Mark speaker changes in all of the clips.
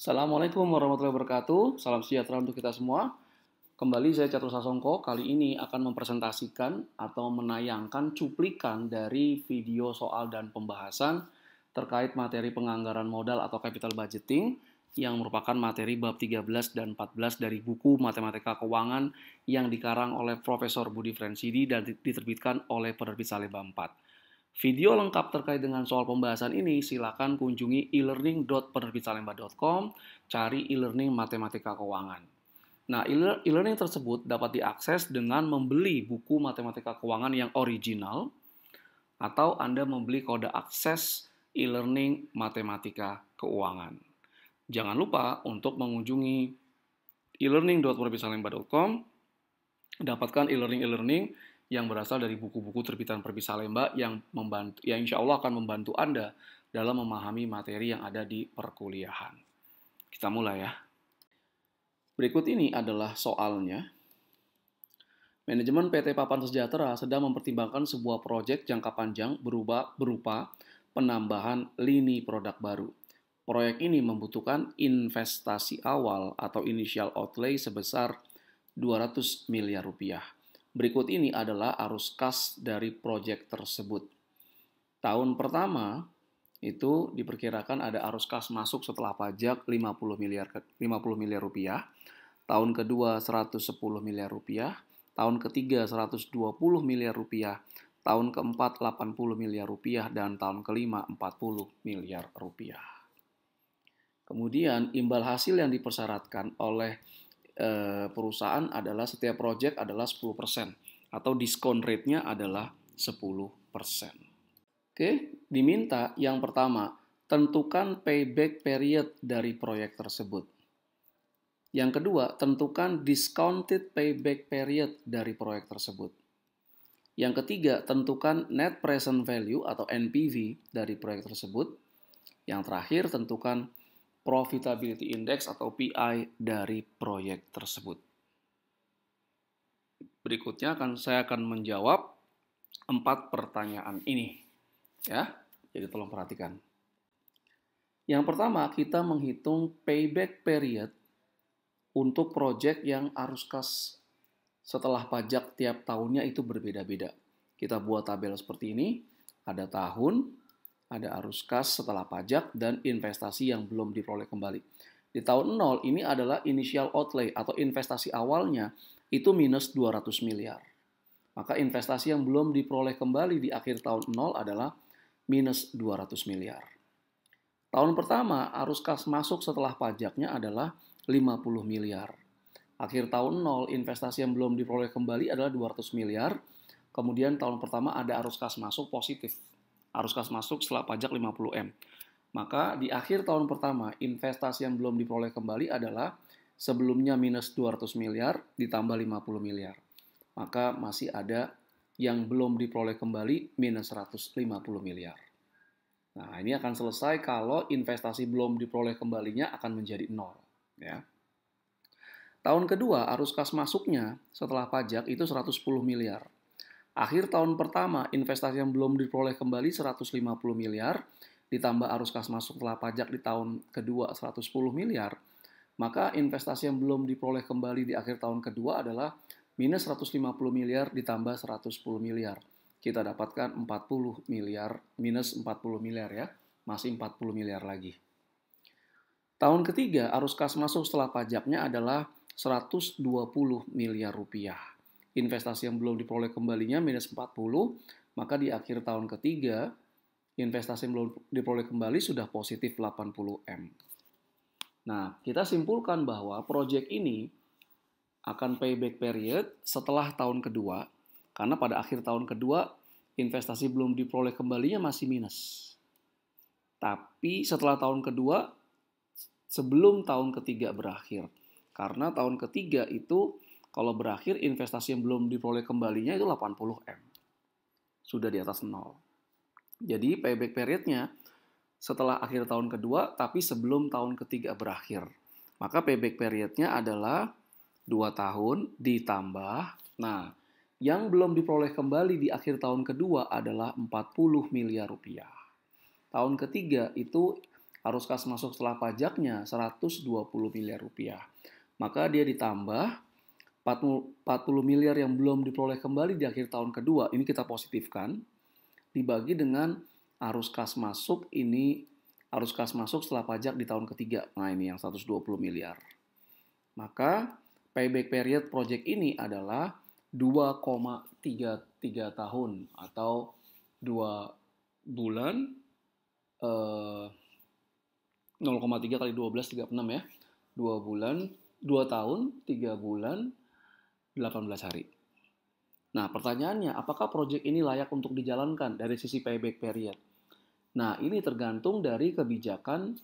Speaker 1: Assalamualaikum warahmatullahi wabarakatuh. Salam sejahtera untuk kita semua. Kembali saya Catur Sasongko, kali ini akan mempresentasikan atau menayangkan cuplikan dari video soal dan pembahasan terkait materi penganggaran modal atau capital budgeting yang merupakan materi bab 13 dan 14 dari buku Matematika Keuangan yang dikarang oleh Profesor Budi Fransidi dan diterbitkan oleh Penerbit Salemba 4. Video lengkap terkait dengan soal pembahasan ini silakan kunjungi elearning.penerbitsalemba.com, cari e-learning matematika keuangan. Nah, e-learning tersebut dapat diakses dengan membeli buku matematika keuangan yang original atau Anda membeli kode akses e-learning matematika keuangan. Jangan lupa untuk mengunjungi elearning.penerbitsalemba.com, dapatkan e-learning e-learning yang berasal dari buku-buku terbitan Perpi Salemba yang membantu, yang insya Allah akan membantu Anda dalam memahami materi yang ada di perkuliahan. Kita mulai ya. Berikut ini adalah soalnya. Manajemen PT Papan Sejahtera sedang mempertimbangkan sebuah proyek jangka panjang berupa penambahan lini produk baru. Proyek ini membutuhkan investasi awal atau initial outlay sebesar 200 miliar rupiah Berikut ini adalah arus kas dari proyek tersebut. Tahun pertama itu diperkirakan ada arus kas masuk setelah pajak 50 miliar 50 miliar rupiah, tahun kedua 110 miliar rupiah, tahun ketiga 120 miliar rupiah, tahun keempat 80 miliar rupiah dan tahun kelima 40 miliar rupiah. Kemudian imbal hasil yang dipersyaratkan oleh Eh, perusahaan adalah setiap project adalah 10% atau diskon rate-nya adalah 10%. Oke, diminta yang pertama, tentukan payback period dari proyek tersebut. Yang kedua, tentukan discounted payback period dari proyek tersebut. Yang ketiga, tentukan net present value atau NPV dari proyek tersebut. Yang terakhir, tentukan profitability index atau PI dari proyek tersebut. Berikutnya akan saya akan menjawab empat pertanyaan ini. Ya, jadi tolong perhatikan. Yang pertama, kita menghitung payback period untuk proyek yang arus kas setelah pajak tiap tahunnya itu berbeda-beda. Kita buat tabel seperti ini, ada tahun, ada arus kas setelah pajak, dan investasi yang belum diperoleh kembali. Di tahun 0 ini adalah initial outlay atau investasi awalnya itu minus 200 miliar. Maka investasi yang belum diperoleh kembali di akhir tahun 0 adalah minus 200 miliar. Tahun pertama arus kas masuk setelah pajaknya adalah 50 miliar. Akhir tahun 0 investasi yang belum diperoleh kembali adalah 200 miliar. Kemudian tahun pertama ada arus kas masuk positif arus kas masuk setelah pajak 50M. Maka di akhir tahun pertama, investasi yang belum diperoleh kembali adalah sebelumnya minus 200 miliar ditambah 50 miliar. Maka masih ada yang belum diperoleh kembali minus 150 miliar. Nah, ini akan selesai kalau investasi belum diperoleh kembalinya akan menjadi nol. Ya. Tahun kedua, arus kas masuknya setelah pajak itu 110 miliar. Akhir tahun pertama, investasi yang belum diperoleh kembali 150 miliar, ditambah arus kas masuk setelah pajak di tahun kedua 110 miliar, maka investasi yang belum diperoleh kembali di akhir tahun kedua adalah minus 150 miliar ditambah 110 miliar. Kita dapatkan 40 miliar, minus 40 miliar ya, masih 40 miliar lagi. Tahun ketiga, arus kas masuk setelah pajaknya adalah 120 miliar rupiah investasi yang belum diperoleh kembalinya minus 40, maka di akhir tahun ketiga, investasi yang belum diperoleh kembali sudah positif 80M. Nah, kita simpulkan bahwa proyek ini akan payback period setelah tahun kedua, karena pada akhir tahun kedua investasi belum diperoleh kembalinya masih minus. Tapi setelah tahun kedua, sebelum tahun ketiga berakhir. Karena tahun ketiga itu kalau berakhir investasi yang belum diperoleh kembalinya itu 80M. Sudah di atas nol. Jadi payback periodnya setelah akhir tahun kedua tapi sebelum tahun ketiga berakhir. Maka payback periodnya adalah 2 tahun ditambah. Nah, yang belum diperoleh kembali di akhir tahun kedua adalah 40 miliar rupiah. Tahun ketiga itu harus kas masuk setelah pajaknya 120 miliar rupiah. Maka dia ditambah 40, miliar yang belum diperoleh kembali di akhir tahun kedua, ini kita positifkan, dibagi dengan arus kas masuk ini arus kas masuk setelah pajak di tahun ketiga. Nah, ini yang 120 miliar. Maka payback period project ini adalah 2,33 tahun atau 2 bulan eh, 0,3 kali 12 36 ya. 2 bulan, 2 tahun, 3 bulan, 18 hari. Nah, pertanyaannya, apakah proyek ini layak untuk dijalankan dari sisi payback period? Nah, ini tergantung dari kebijakan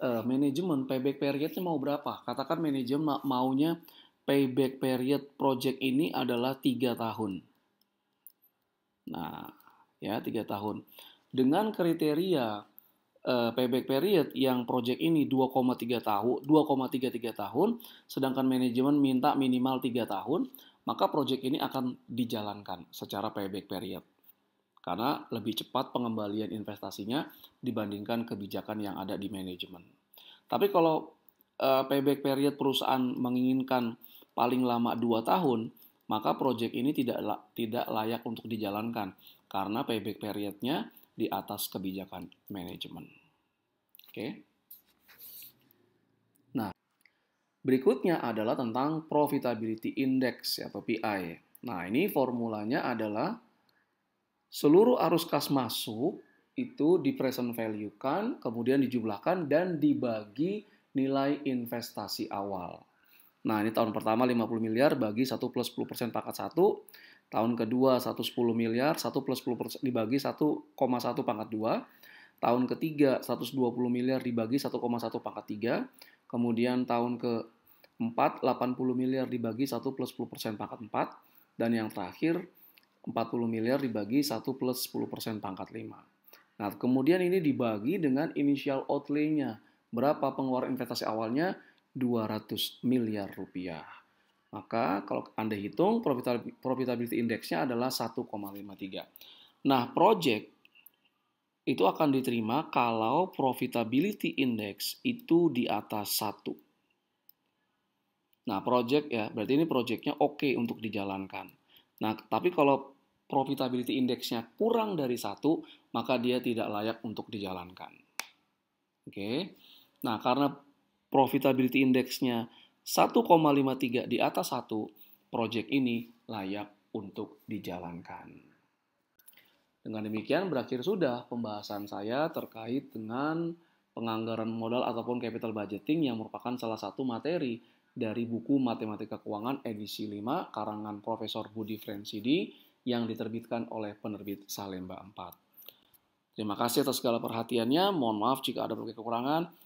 Speaker 1: uh, manajemen payback periodnya mau berapa. Katakan manajemen maunya payback period project ini adalah tiga tahun. Nah, ya tiga tahun. Dengan kriteria uh, payback period yang project ini 2,3 tahun, 2,33 tahun, sedangkan manajemen minta minimal 3 tahun, maka project ini akan dijalankan secara payback period. Karena lebih cepat pengembalian investasinya dibandingkan kebijakan yang ada di manajemen. Tapi kalau uh, payback period perusahaan menginginkan paling lama 2 tahun, maka proyek ini tidak tidak layak untuk dijalankan karena payback periodnya di atas kebijakan manajemen. Oke. Nah, berikutnya adalah tentang profitability index ya, atau PI. Nah, ini formulanya adalah seluruh arus kas masuk itu di present value-kan, kemudian dijumlahkan dan dibagi nilai investasi awal. Nah, ini tahun pertama 50 miliar bagi 1 plus 10% pakat 1, Tahun kedua 110 miliar, 1 plus 10 persen, dibagi 1,1 pangkat 2. Tahun ketiga 120 miliar dibagi 1,1 pangkat 3. Kemudian tahun ke 4, 80 miliar dibagi 1 plus 10 persen pangkat 4. Dan yang terakhir, 40 miliar dibagi 1 plus 10 persen pangkat 5. Nah, kemudian ini dibagi dengan initial outlay-nya. Berapa pengeluaran investasi awalnya? 200 miliar rupiah. Maka kalau Anda hitung profitability indexnya adalah 1,53. Nah, project itu akan diterima kalau profitability index itu di atas 1. Nah, project ya, berarti ini projectnya oke okay untuk dijalankan. Nah, tapi kalau profitability indexnya kurang dari satu, maka dia tidak layak untuk dijalankan. Oke, okay. nah karena profitability indexnya 1,53 di atas 1, proyek ini layak untuk dijalankan. Dengan demikian berakhir sudah pembahasan saya terkait dengan penganggaran modal ataupun capital budgeting yang merupakan salah satu materi dari buku Matematika Keuangan edisi 5 karangan Profesor Budi Fransidi yang diterbitkan oleh penerbit Salemba 4. Terima kasih atas segala perhatiannya. Mohon maaf jika ada berbagai kekurangan.